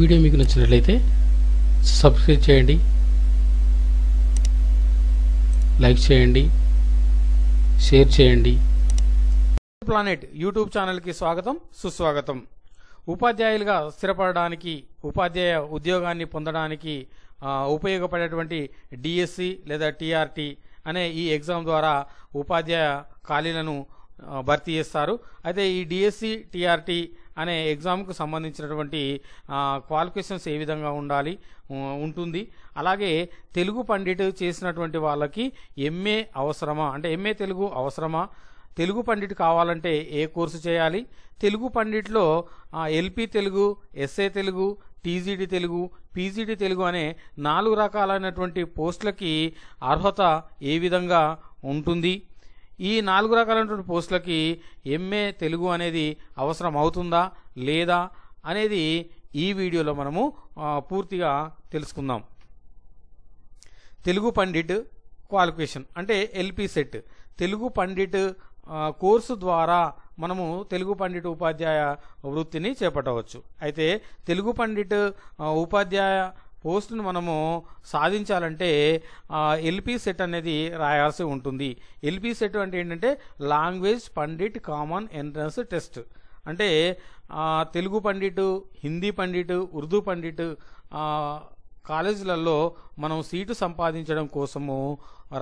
video మీకు నచ్చినట్లయితే subscribe చేయండి లైక్ చేయండి షేర్ చేయండి ప్లానెట్ యూట్యూబ్ ఛానల్కి స్వాగతం సుస్వాగతం ఉపాధ్యాయులుగా స్థిరపడడానికి ఉపాధ్యాయ ఉద్యోగాన్ని పొందడానికి ఉపయోగపడేటువంటి డిఎస్సి లేదా టీఆర్టీ అనే ఈ ఎగ్జామ్ ద్వారా ఉపాధ్యాయ ఖాళీలను భర్తీ చేస్తారు అయితే ఈ డిఎస్సి టీఆర్టీ అనే ఎగ్జామ్కు సంబంధించినటువంటి క్వాలిఫికేషన్స్ ఏ విధంగా ఉండాలి ఉంటుంది అలాగే తెలుగు పండిట్ చేసినటువంటి వాళ్ళకి ఎంఏ అవసరమా అంటే ఎంఏ తెలుగు అవసరమా తెలుగు పండిట్ కావాలంటే ఏ కోర్సు చేయాలి తెలుగు పండిట్లో LP Telugu SA Telugu TGD Telugu PGD Telugu అనే నాలుగు రకాలైనటువంటి పోస్టులకి అర్హత ఏ విధంగా ఉంటుంది ఈ నాలుగు రకాలైనటువంటి పోస్టులకి ఎంఏ తెలుగు అనేది అవసరం అవుతుందా లేదా అనేది ఈ వీడియోలో మనము పూర్తిగా తెలుసుకుందాం తెలుగు పండిట్ క్వాలిఫికేషన్ అంటే LP set Telugu pandit course ద్వారా మనము తెలుగు పండిట్ ఉపాధ్యాయ వృత్తిని చేపట్టవచ్చు అయితే తెలుగు పండిట్ ఉపాధ్యాయ పోస్టును మనము సాధించాలంటే ఎల్పి సెట్ అనేది రాయాల్సి ఉంటుంది ఎల్పి సెట్ అంటే ఏంటంటే language pandit common entrance test అంటే తెలుగు పండిట్ హిందీ పండిట్ ఉర్దూ పండిట్ కాలేజీలలో మనం సీటు సంపాదించడం కోసము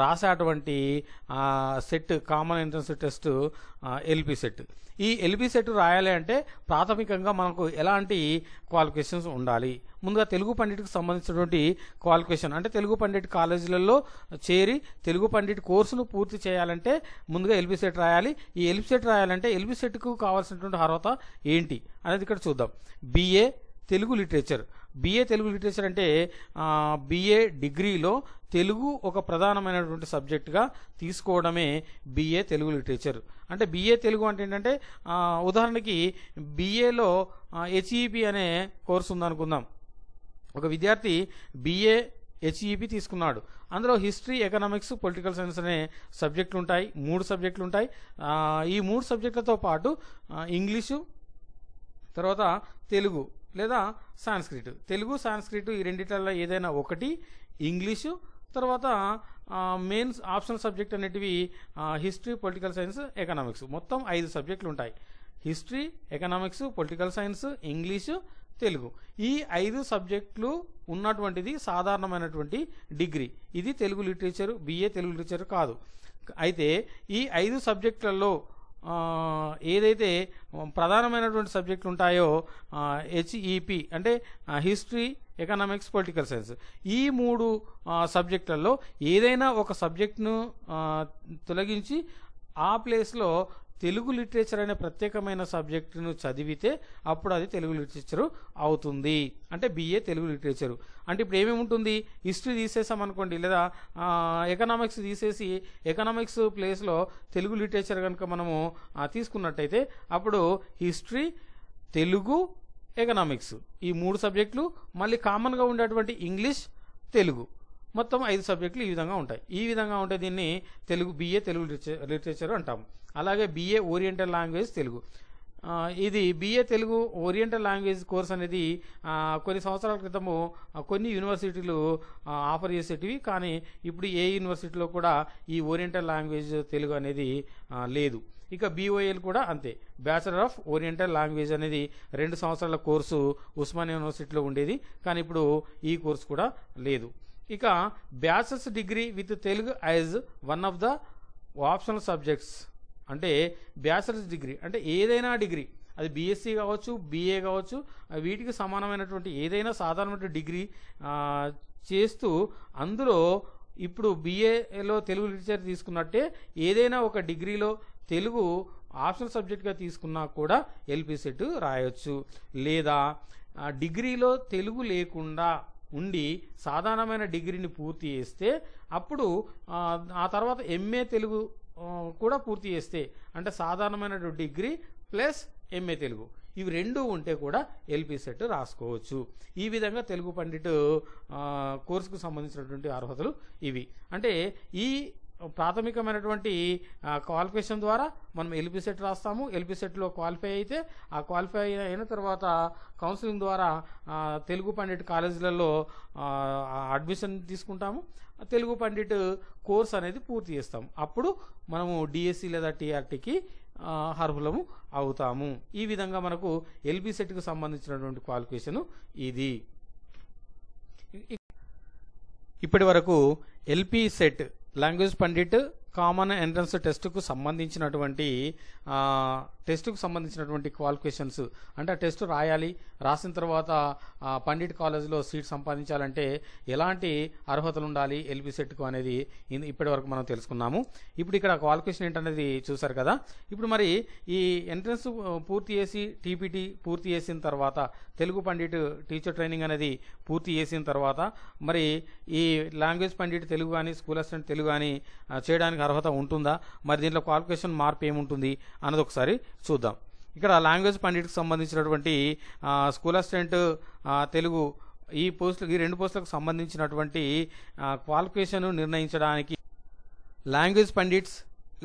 రాసేటువంటి set common entrance test LP set ఈ ఎల్పి సెట్ రాయాలి అంటే ప్రాథమికంగా మనకు ఎలాంటి క్వాలిఫికేషన్స్ ఉండాలి ముందుగా తెలుగు పండిట్కి సంబంధించినటువంటి క్వాలిఫికేషన్ అంటే తెలుగు పండిట్ కాలేజీలలో చేరి తెలుగు పండిట్ కోర్సును పూర్తి చేయాలంటే ముందుగా ఎల్పి సెట్ రాయాలి ఈ ఎల్పి సెట్ రాయాలంటే ఎల్పి సెట్కు కావాల్సినటువంటి అర్హత ఏంటి అనేది ఇక్కడ చూద్దాం BA Telugu literature BA Telugu literature అంటే బీఏ డిగ్రీలో తెలుగు ఒక ప్రధానమైనటువంటి సబ్జెక్టుగా తీసుకోవడమే బీఏ తెలుగు లిటరేచర్ అంటే బీఏ తెలుగు అంటే ఏంటంటే ఉదాహరణకి బీఏలో హెచ్ఈపి e అనే కోర్సు ఉందనుకుందాం ఒక విద్యార్థి బీఏ హెచ్ఈపి e తీసుకున్నాడు అందులో హిస్టరీ ఎకనామిక్స్ పొలిటికల్ సైన్స్ అనే సబ్జెక్టులు ఉంటాయి మూడు సబ్జెక్టులు ఉంటాయి ఈ మూడు సబ్జెక్టులతో పాటు ఇంగ్లీషు తర్వాత తెలుగు లేదా సాంస్క్రిట్ తెలుగు సాంస్క్రిట్ ఈ రెండిట్లలో ఏదైనా ఒకటి ఇంగ్లీషు తర్వాత మెయిన్ ఆప్షనల్ సబ్జెక్ట్ అనేటివి హిస్టరీ పొలిటికల్ సైన్స్ ఎకనామిక్స్ మొత్తం ఐదు సబ్జెక్టులు ఉంటాయి history economics political science English Telugu ఈ ఐదు సబ్జెక్టులు ఉన్నటువంటిది సాధారణమైనటువంటి డిగ్రీ ఇది Telugu literature BA Telugu literature కాదు అయితే ఈ ఐదు సబ్జెక్టులలో ఏదైతే ప్రధానమైనటువంటి సబ్జెక్టులు ఉంటాయో హెచ్ఈపి e అంటే హిస్టరీ ఎకనామిక్స్ పొలిటికల్ సైన్స్ ఈ మూడు సబ్జెక్టులలో ఏదైనా ఒక సబ్జెక్ట్ను తొలగించి ఆ ప్లేస్లో తెలుగు లిటరేచర్ అనే ప్రత్యేకమైన సబ్జెక్టును చదివితే అప్పుడు అది తెలుగు లిటరేచర్ అవుతుంది అంటే బిఏ తెలుగు లిటరేచరు అంటే ఇప్పుడు ఏమేమి ఉంటుంది హిస్టరీ తీసేసాం అనుకోండి లేదా ఎకనామిక్స్ తీసేసి ఎకనామిక్స్ ప్లేస్లో తెలుగు లిటరేచర్ కనుక మనము తీసుకున్నట్టయితే అప్పుడు హిస్టరీ తెలుగు ఎకనామిక్స్ ఈ మూడు సబ్జెక్టులు మళ్ళీ కామన్గా ఉండేటువంటి ఇంగ్లీష్ తెలుగు మొత్తం ఐదు సబ్జెక్టులు ఈ విధంగా ఉంటాయి ఈ విధంగా ఉంటే దీన్ని తెలుగు బిఏ తెలుగు లిటరేచర్ అంటాము అలాగే బీఏ ఓరియంటల్ లాంగ్వేజ్ తెలుగు ఇది BA Telugu oriental language course అనేది కొన్ని సంవత్సరాల క్రితము కొన్ని యూనివర్సిటీలు ఆఫర్ చేసేటివి కానీ ఇప్పుడు ఏ యూనివర్సిటీలో కూడా ఈ ఓరియంటల్ లాంగ్వేజ్ తెలుగు అనేది లేదు ఇక బీఓఎల్ కూడా అంతే బ్యాచలర్ ఆఫ్ ఓరియంటల్ లాంగ్వేజ్ అనేది రెండు సంవత్సరాల కోర్సు ఉస్మానియా యూనివర్సిటీలో ఉండేది కానీ ఇప్పుడు ఈ కోర్సు కూడా లేదు ఇక bachelors degree with Telugu as one of the optional subjects అంటే బ్యాచిలర్స్ డిగ్రీ అంటే ఏదైనా డిగ్రీ అది బీఎస్సీ కావచ్చు బీఏ కావచ్చు వీటికి సమానమైనటువంటి ఏదైనా సాధారణమైన డిగ్రీ చేస్తూ అందులో ఇప్పుడు బీఏలో తెలుగు లిటరేచర్ తీసుకున్నట్టే ఏదైనా ఒక డిగ్రీలో తెలుగు ఆప్షనల్ సబ్జెక్ట్గా తీసుకున్నా కూడా ఎల్పి సెట్ రాయొచ్చు లేదా డిగ్రీలో తెలుగు లేకుండా ఉండి సాధారణమైన డిగ్రీని పూర్తి చేస్తే అప్పుడు ఆ తర్వాత ఎంఏ తెలుగు కూడా పూర్తి చేస్తే అంటే సాధారణమైన డిగ్రీ ప్లస్ ఎంఏ తెలుగు ఇవి రెండు ఉంటే కూడా ఎల్పి సెట్ రాసుకోవచ్చు ఈ విధంగా తెలుగు పండిట్ కోర్సుకు సంబంధించినటువంటి అర్హతలు ఇవి అంటే ఈ ప్రాథమికమైనటువంటి క్వాలిఫికేషన్ ద్వారా మనం ఎల్పి సెట్ రాస్తాము ఎల్పి సెట్లో క్వాలిఫై అయితే ఆ క్వాలిఫై అయిన తర్వాత కౌన్సిలింగ్ ద్వారా తెలుగు పండిట్ కాలేజీలలో అడ్మిషన్ తీసుకుంటాము తెలుగు పండిట్ కోర్స్ అనేది పూర్తి చేస్తాం అప్పుడు మనము డిఎస్సి లేదా టీఆర్టీకి అర్హులము అవుతాము ఈ విధంగా మనకు ఎల్బీ సెట్కి సంబంధించినటువంటి క్వాలిఫికేషన్ ఇది ఇప్పటి వరకు LP set language pandit common entrance టెస్ట్కు సంబంధించినటువంటి టెస్ట్కు సంబంధించినటువంటి క్వాలిఫికేషన్స్ అంటే ఆ టెస్ట్ రాయాలి రాసిన తర్వాత పండిట్ కాలేజ్లో సీట్ సంపాదించాలంటే ఎలాంటి అర్హతలు ఉండాలి ఎల్బీ సెట్కు అనేది ఇప్పటి వరకు మనం తెలుసుకున్నాము ఇప్పుడు ఇక్కడ క్వాలిఫికేషన్ ఏంటనేది చూసారు కదా ఇప్పుడు మరి ఈ ఎంట్రన్స్ పూర్తి చేసి టీపీటీ పూర్తి చేసిన తర్వాత తెలుగు పండిట్ టీచర్ ట్రైనింగ్ అనేది పూర్తి చేసిన తర్వాత మరి ఈ లాంగ్వేజ్ పండిట్ తెలుగు కానీ స్కూల్ అసిస్టెంట్ తెలుగు కానీ చేయడానికి అర్హత ఉంటుందా మరి దీంట్లో క్వాలిఫికేషన్ మార్పు ఏముంటుంది అన్నది ఒకసారి చూద్దాం ఇక్కడ లాంగ్వేజ్ పండిట్కి సంబంధించినటువంటి స్కూల్ అసిస్టెంట్ తెలుగు ఈ పోస్టులకు ఈ రెండు పోస్టులకు సంబంధించినటువంటి క్వాలిఫికేషన్ నిర్ణయించడానికి లాంగ్వేజ్ పండిట్స్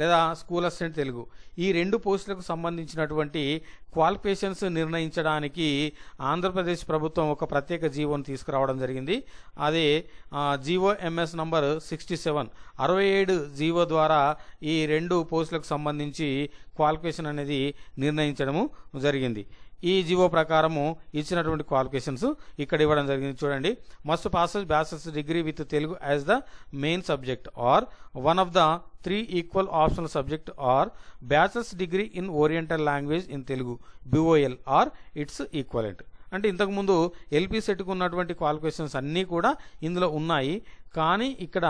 లేదా స్కూల్ అసిస్టెంట్ తెలుగు ఈ రెండు పోస్టులకు సంబంధించినటువంటి క్వాలిఫికేషన్స్ నిర్ణయించడానికి ఆంధ్రప్రదేశ్ ప్రభుత్వం ఒక ప్రత్యేక జీవోను తీసుకురావడం జరిగింది అదే GO MS number sixty seven అరవై ఏడు జీవో ద్వారా ఈ రెండు పోస్టులకు సంబంధించి క్వాలిఫికేషన్ అనేది నిర్ణయించడము జరిగింది ఈ జీవో ప్రకారము ఇచ్చినటువంటి క్వాలిఫికేషన్స్ ఇక్కడ ఇవ్వడం జరిగింది చూడండి must possesses bachelor's degree with Telugu as the main subject or one of the three equal optional subject or bachelor's degree in oriental language in Telugu BOL or its equivalent అంటే ఇంతకుముందు ఎల్పీ సెట్కు ఉన్నటువంటి క్వాలిఫికేషన్స్ అన్నీ కూడా ఇందులో ఉన్నాయి కానీ ఇక్కడ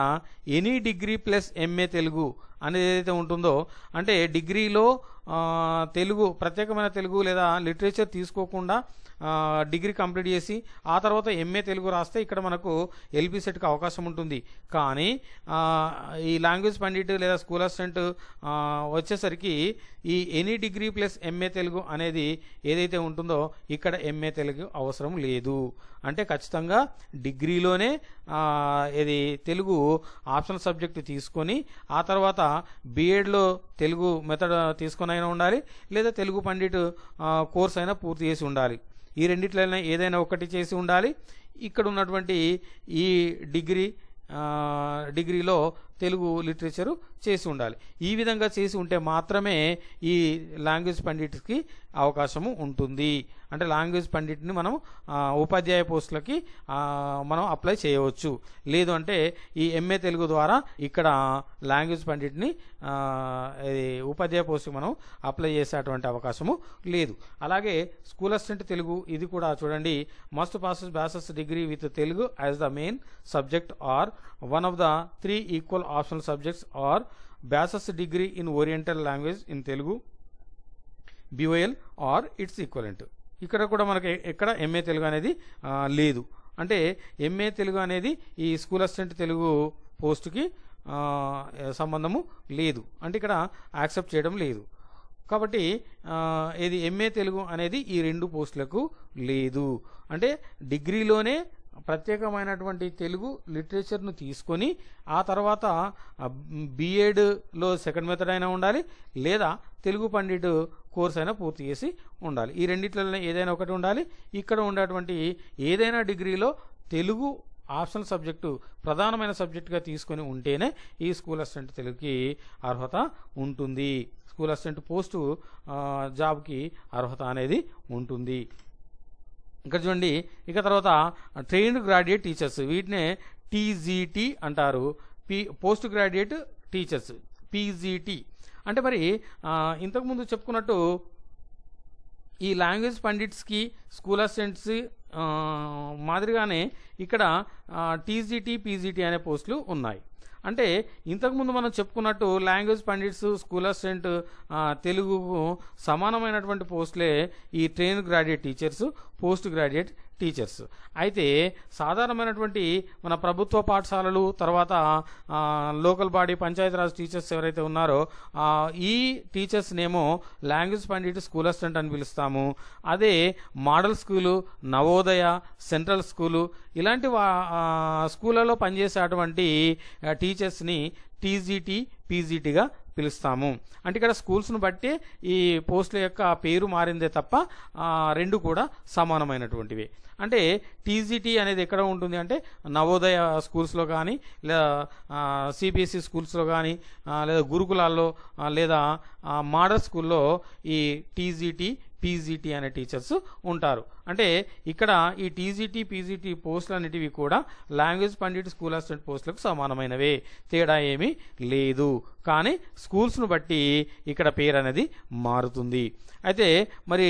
any degree plus MA Telugu అనేది ఏదైతే ఉంటుందో అంటే డిగ్రీలో తెలుగు ప్రత్యేకమైన తెలుగు లేదా లిటరేచర్ తీసుకోకుండా డిగ్రీ కంప్లీట్ చేసి ఆ తర్వాత ఎంఏ తెలుగు రాస్తే ఇక్కడ మనకు ఎల్బీ సెట్కి అవకాశం ఉంటుంది కానీ ఈ లాంగ్వేజ్ పండిట్ లేదా స్కూల్ అసిస్టెంట్ వచ్చేసరికి ఈ any degree plus MA Telugu అనేది ఏదైతే ఉంటుందో ఇక్కడ ఎంఏ తెలుగు అవసరం లేదు అంటే ఖచ్చితంగా డిగ్రీలోనే ఇది తెలుగు ఆప్షనల్ సబ్జెక్టు తీసుకొని ఆ తర్వాత బీఎడ్లో తెలుగు మెథడ్ తీసుకున్న అయినా ఉండాలి లేదా తెలుగు పండిట్ కోర్స్ అయినా పూర్తి చేసి ఉండాలి ఈ రెండిట్లైనా ఏదైనా ఒకటి చేసి ఉండాలి ఇక్కడ ఉన్నటువంటి ఈ డిగ్రీ డిగ్రీలో తెలుగు లిటరేచరు చేసి ఉండాలి ఈ విధంగా చేసి ఉంటే మాత్రమే ఈ లాంగ్వేజ్ పండిట్కి అవకాశము ఉంటుంది అంటే లాంగ్వేజ్ పండిట్ని మనం ఉపాధ్యాయ పోస్టులకి మనం అప్లై చేయవచ్చు లేదు అంటే ఈ ఎంఏ తెలుగు ద్వారా ఇక్కడ లాంగ్వేజ్ పండిట్ని ఉపాధ్యాయ పోస్టుకి మనం అప్లై చేసేటువంటి అవకాశము లేదు అలాగే స్కూల్ అసిస్టెంట్ తెలుగు ఇది కూడా చూడండి must possesses bachelor's degree with Telugu as the main subject or one of the three equal optional subjects or bachelor's degree in oriental language in Telugu BOL or its equivalent ఇక్కడ కూడా మనకి ఎక్కడ ఎంఏ తెలుగు అనేది లేదు అంటే ఎంఏ తెలుగు అనేది ఈ స్కూల్ అసిస్టెంట్ తెలుగు పోస్టుకి సంబంధము లేదు అంటే ఇక్కడ యాక్సెప్ట్ చేయడం లేదు కాబట్టి ఇది ఎంఏ తెలుగు అనేది ఈ రెండు పోస్టులకు లేదు అంటే డిగ్రీలోనే ప్రత్యేకమైనటువంటి తెలుగు లిటరేచర్ను తీసుకొని ఆ తర్వాత బీఏడ్లో సెకండ్ మెథడ్ అయినా ఉండాలి లేదా తెలుగు పండిట్ కోర్స్ అయినా పూర్తి చేసి ఉండాలి ఈ రెండిట్లలో ఏదైనా ఒకటి ఉండాలి ఇక్కడ ఉండేటువంటి ఏదైనా డిగ్రీలో తెలుగు ఆప్షనల్ సబ్జెక్టు ప్రధానమైన సబ్జెక్టుగా తీసుకొని ఉంటేనే ఈ స్కూల్ అసిస్టెంట్ తెలుగుకి అర్హత ఉంటుంది స్కూల్ అసిస్టెంట్ పోస్టు జాబ్కి అర్హత అనేది ఉంటుంది ఇక్కడ చూడండి ఇక తర్వాత ట్రైన్డ్ గ్రాడ్యుయేట్ టీచర్స్ వీటినే టీజీటీ అంటారు P post graduate teachers PGT అంటే మరి ఇంతకుముందు చెప్పుకున్నట్టు ఈ లాంగ్వేజ్ పండిట్స్కి స్కూల్ అసిస్టెంట్స్ మాదిరిగానే ఇక్కడ టీజీటీ పీజీటీ అనే పోస్టులు ఉన్నాయి అంటే ఇంతకుముందు మనం చెప్పుకున్నట్టు లాంగ్వేజ్ పండిట్స్ స్కూల్ అసిస్టెంట్ తెలుగుకు సమానమైనటువంటి పోస్టులే ఈ train graduate teachers post graduate teachers అయితే సాధారణమైనటువంటి మన ప్రభుత్వ పాఠశాలలు తర్వాత లోకల్ బాడీ పంచాయతీరాజ్ టీచర్స్ ఎవరైతే ఉన్నారో ఈ టీచర్స్నేమో లాంగ్వేజ్ పండిట్ స్కూల్ అసిస్టెంట్ అని పిలుస్తాము అదే model school Navodaya central school ఇలాంటి స్కూళ్ళలో పనిచేసేటువంటి టీచర్స్ని టీజీటీ పీజీటీగా పిలుస్తాము అంటే ఇక్కడ స్కూల్స్ను బట్టి ఈ పోస్టుల యొక్క పేరు మారిందే తప్ప రెండు కూడా సమానమైనటువంటివి అంటే టీజీటీ అనేది ఎక్కడ ఉంటుంది అంటే నవోదయ స్కూల్స్లో కానీ లేదా సిబిఎస్ఈ స్కూల్స్లో కానీ లేదా గురుకులాల్లో లేదా మోడల్ స్కూల్లో ఈ టీజీటీ పీజీటీ అనే టీచర్స్ ఉంటారు అంటే ఇక్కడ ఈ టీజీటీ పీజీటీ పోస్టులు అనేటివి కూడా లాంగ్వేజ్ పండిట్ స్కూల్ అసిస్టెంట్ పోస్టులకు సమానమైనవే తేడా ఏమీ లేదు కానీ స్కూల్స్ను బట్టి ఇక్కడ పేరు అనేది మారుతుంది అయితే మరి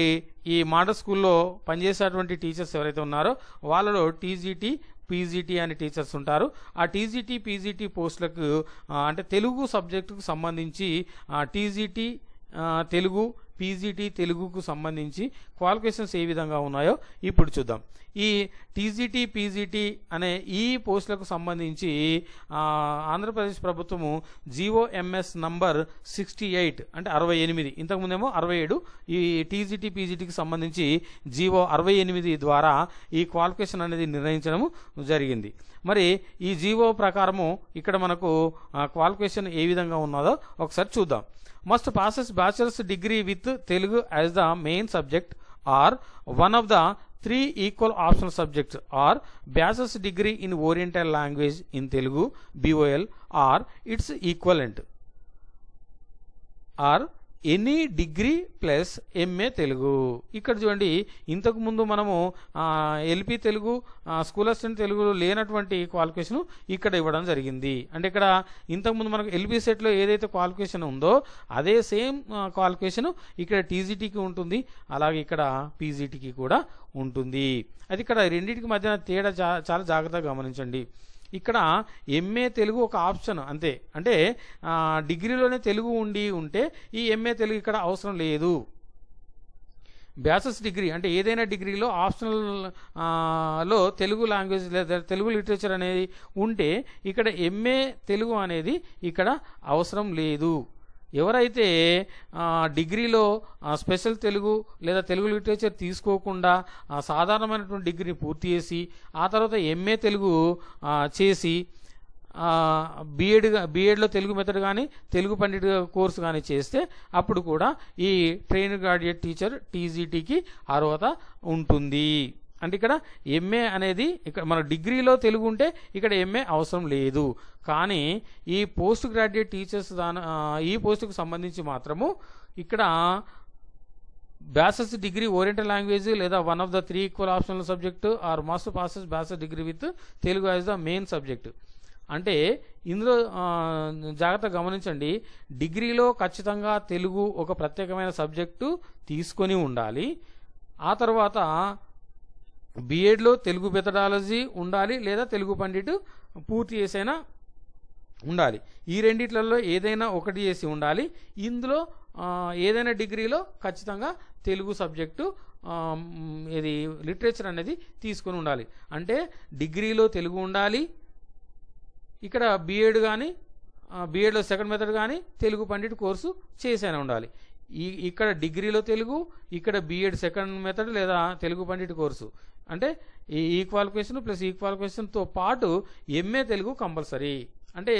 ఈ మోడల్ స్కూల్లో పనిచేసేటువంటి టీచర్స్ ఎవరైతే ఉన్నారో వాళ్ళలో టీజీటీ పీజీటీ అనే టీచర్స్ ఉంటారు ఆ టీజీటీ పీజీటీ పోస్టులకు అంటే తెలుగు సబ్జెక్టుకు సంబంధించి టీజీటీ తెలుగు పీజీటీ తెలుగుకు సంబంధించి క్వాలిఫికేషన్స్ ఏ విధంగా ఉన్నాయో ఇప్పుడు చూద్దాం ఈ టీజీటీ పీజీటీ అనే ఈ పోస్టులకు సంబంధించి ఆంధ్రప్రదేశ్ ప్రభుత్వము ఎంఎస్ నంబర్ సిక్స్టీ ఎయిట్ అంటే అరవై ఎనిమిది ఇంతకుముందేమో అరవై ఏడు ఈ టీజీటీ పీజీటీకి సంబంధించి జీవో అరవై ఎనిమిది ద్వారా ఈ క్వాలిఫికేషన్ అనేది నిర్ణయించడం జరిగింది మరి ఈ జీవో ప్రకారము ఇక్కడ మనకు క్వాలిఫికేషన్ ఏ విధంగా ఉన్నదో ఒకసారి చూద్దాం must his bachelor's degree with Telugu as the main subject or one of the three equal optional subjects or bachelor's degree in oriental language in Telugu BOL or its equivalent or any degree plus MA Telugu ఇక్కడ చూడండి ఇంతకుముందు మనము LP Telugu school assistant తెలుగులో లేనటువంటి qualification ఇక్కడ ఇవ్వడం జరిగింది అంటే ఇక్కడ ఇంతకుముందు మనకు ఎల్పి సెట్లో ఏదైతే క్వాలిఫికేషన్ ఉందో అదే సేమ్ క్వాలిఫికేషన్ ఇక్కడ టీజీటీకి ఉంటుంది అలాగే ఇక్కడ పీజీటీకి కూడా ఉంటుంది అది ఇక్కడ రెండింటికి మధ్యన తేడా చాలా జాగ్రత్తగా గమనించండి ఇక్కడ ఎంఏ తెలుగు ఒక ఆప్షన్ అంతే అంటే డిగ్రీలోనే తెలుగు ఉండి ఉంటే ఈ ఎంఏ తెలుగు ఇక్కడ అవసరం లేదు బ్యాసెస్ డిగ్రీ అంటే ఏదైనా డిగ్రీలో ఆప్షనల్ లో తెలుగు లాంగ్వేజ్ లేదా తెలుగు లిటరేచర్ అనేది ఉంటే ఇక్కడ ఎంఏ తెలుగు అనేది ఇక్కడ అవసరం లేదు ఎవరైతే డిగ్రీలో స్పెషల్ తెలుగు లేదా తెలుగు లిటరేచర్ తీసుకోకుండా సాధారణమైనటువంటి డిగ్రీని పూర్తి చేసి ఆ తర్వాత ఎంఏ తెలుగు చేసి బీఎడ్ బీఎడ్లో తెలుగు మెథడ్ కానీ తెలుగు పండిట్ కోర్సు కానీ చేస్తే అప్పుడు కూడా ఈ ట్రైన్ గ్రాడ్యుయేట్ టీచర్ టీజీటీకి అర్హత ఉంటుంది అంటే ఇక్కడ ఎంఏ అనేది ఇక్కడ మన డిగ్రీలో తెలుగు ఉంటే ఇక్కడ ఎంఏ అవసరం లేదు కానీ ఈ పోస్ట్ గ్రాడ్యుయేట్ టీచర్స్ దాని ఈ పోస్టుకు సంబంధించి మాత్రము ఇక్కడ బ్యాసెస్ డిగ్రీ ఓరియంటల్ లాంగ్వేజ్ లేదా one of the three equal optional subject or master possesses bachelor's degree with Telugu as the main subject అంటే ఇందులో జాగ్రత్త గమనించండి డిగ్రీలో ఖచ్చితంగా తెలుగు ఒక ప్రత్యేకమైన సబ్జెక్టు తీసుకొని ఉండాలి ఆ తర్వాత బీఎడ్లో తెలుగు మెథడాలజీ ఉండాలి లేదా తెలుగు పండిట్ పూర్తి చేసైనా ఉండాలి ఈ రెండిట్లలో ఏదైనా ఒకటి చేసి ఉండాలి ఇందులో ఏదైనా డిగ్రీలో ఖచ్చితంగా తెలుగు సబ్జెక్టు ఇది లిటరేచర్ అనేది తీసుకొని ఉండాలి అంటే డిగ్రీలో తెలుగు ఉండాలి ఇక్కడ బీఎడ్ కానీ బీఎడ్లో సెకండ్ మెథడ్ కానీ తెలుగు పండిట్ కోర్సు చేసైనా ఉండాలి ఈ ఇక్కడ డిగ్రీలో తెలుగు ఇక్కడ బీఎడ్ సెకండ్ మెథడ్ లేదా తెలుగు పండిట్ కోర్సు అంటే ఈ ఈ క్వాలిఫికేషన్ ప్లస్ ఈ క్వాలిఫికేషన్తో పాటు ఎంఏ తెలుగు కంపల్సరీ అంటే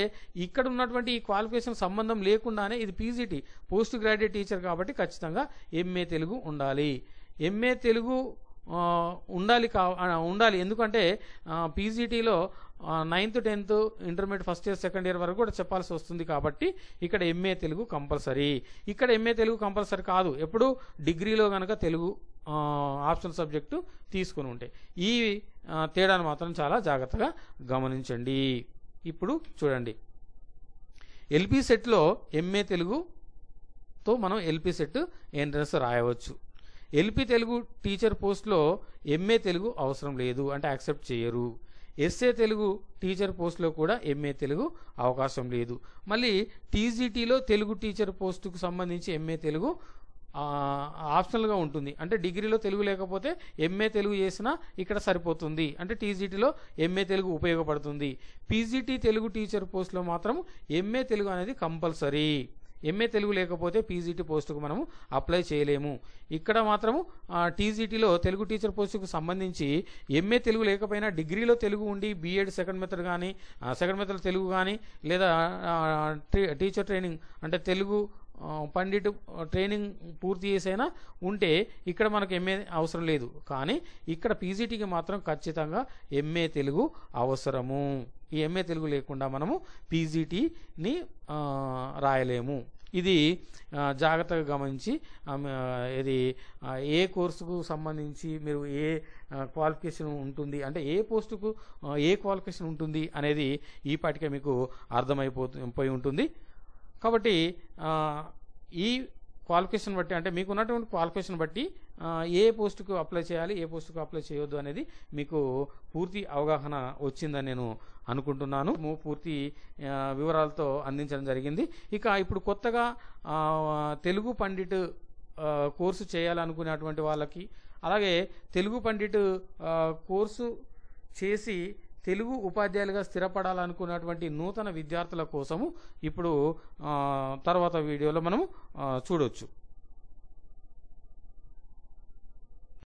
ఇక్కడ ఉన్నటువంటి ఈ క్వాలిఫికేషన్ సంబంధం లేకుండానే ఇది పీజీటీ పోస్ట్ గ్రాడ్యుయేట్ టీచర్ కాబట్టి ఖచ్చితంగా ఎంఏ తెలుగు ఉండాలి ఎంఏ తెలుగు ఉండాలి కా ఉండాలి ఎందుకంటే పీజీటీలో ninth tenth intermediate first year second year వరకు కూడా చెప్పాల్సి వస్తుంది కాబట్టి ఇక్కడ ఎంఏ తెలుగు కంపల్సరీ ఇక్కడ ఎంఏ తెలుగు కంపల్సరీ కాదు ఎప్పుడు డిగ్రీలో కనుక తెలుగు ఆప్షన్ సబ్జెక్టు తీసుకుని ఉంటే ఈ తేడాను మాత్రం చాలా జాగ్రత్తగా గమనించండి ఇప్పుడు చూడండి ఎల్పీ సెట్లో ఎంఏ తెలుగుతో మనం ఎల్పీ సెట్ ఎంట్రన్స్ రాయవచ్చు ఎల్పి తెలుగు టీచర్ పోస్ట్లో ఎంఏ తెలుగు అవసరం లేదు అంటే యాక్సెప్ట్ చేయరు ఎస్ఏ తెలుగు టీచర్ పోస్ట్లో కూడా ఎంఏ తెలుగు అవకాశం లేదు మళ్ళీ టీజీటీలో తెలుగు టీచర్ పోస్టుకు సంబంధించి ఎంఏ తెలుగు ఆప్షనల్గా ఉంటుంది అంటే డిగ్రీలో తెలుగు లేకపోతే ఎంఏ తెలుగు చేసినా ఇక్కడ సరిపోతుంది అంటే టీజీటీలో ఎంఏ తెలుగు ఉపయోగపడుతుంది పీజీటీ తెలుగు టీచర్ పోస్ట్లో మాత్రం ఎంఏ తెలుగు అనేది కంపల్సరీ ఎంఏ తెలుగు లేకపోతే పీజీటీ పోస్టుకు మనము అప్లై చేయలేము ఇక్కడ మాత్రము టీజీటీలో తెలుగు టీచర్ పోస్టుకు సంబంధించి ఎంఏ తెలుగు లేకపోయినా డిగ్రీలో తెలుగు ఉండి బీఎడ్ సెకండ్ మెథడ్ కానీ సెకండ్ మెథడ్ తెలుగు కానీ లేదా టీచర్ ట్రైనింగ్ అంటే తెలుగు పండిట్ ట్రైనింగ్ పూర్తి చేసైనా ఉంటే ఇక్కడ మనకు ఎంఏ అవసరం లేదు కానీ ఇక్కడ పీజీటీకి మాత్రం ఖచ్చితంగా ఎంఏ తెలుగు అవసరము ఈ ఎంఏ తెలుగు లేకుండా మనము పీజీటీని రాయలేము ఇది జాగ్రత్తగా గమనించి ఇది ఏ కోర్సుకు సంబంధించి మీరు ఏ క్వాలిఫికేషన్ ఉంటుంది అంటే ఏ పోస్టుకు ఏ క్వాలిఫికేషన్ ఉంటుంది అనేది ఈ పాటికే మీకు అర్థమైపోయి ఉంటుంది కాబట్టి ఈ క్వాలిఫికేషన్ బట్టి అంటే మీకు ఉన్నటువంటి క్వాలిఫికేషన్ బట్టి ఏ పోస్టుకు అప్లై చేయాలి ఏ పోస్టుకు అప్లై చేయొద్దు అనేది మీకు పూర్తి అవగాహన వచ్చిందని నేను అనుకుంటున్నాను పూర్తి వివరాలతో అందించడం జరిగింది ఇక ఇప్పుడు కొత్తగా తెలుగు పండిట్ కోర్సు చేయాలనుకునేటువంటి వాళ్ళకి అలాగే తెలుగు పండిట్ కోర్సు చేసి తెలుగు ఉపాధ్యాయులుగా స్థిరపడాలనుకున్నటువంటి నూతన విద్యార్థుల కోసము ఇప్పుడు తర్వాత వీడియోలో మనము చూడవచ్చు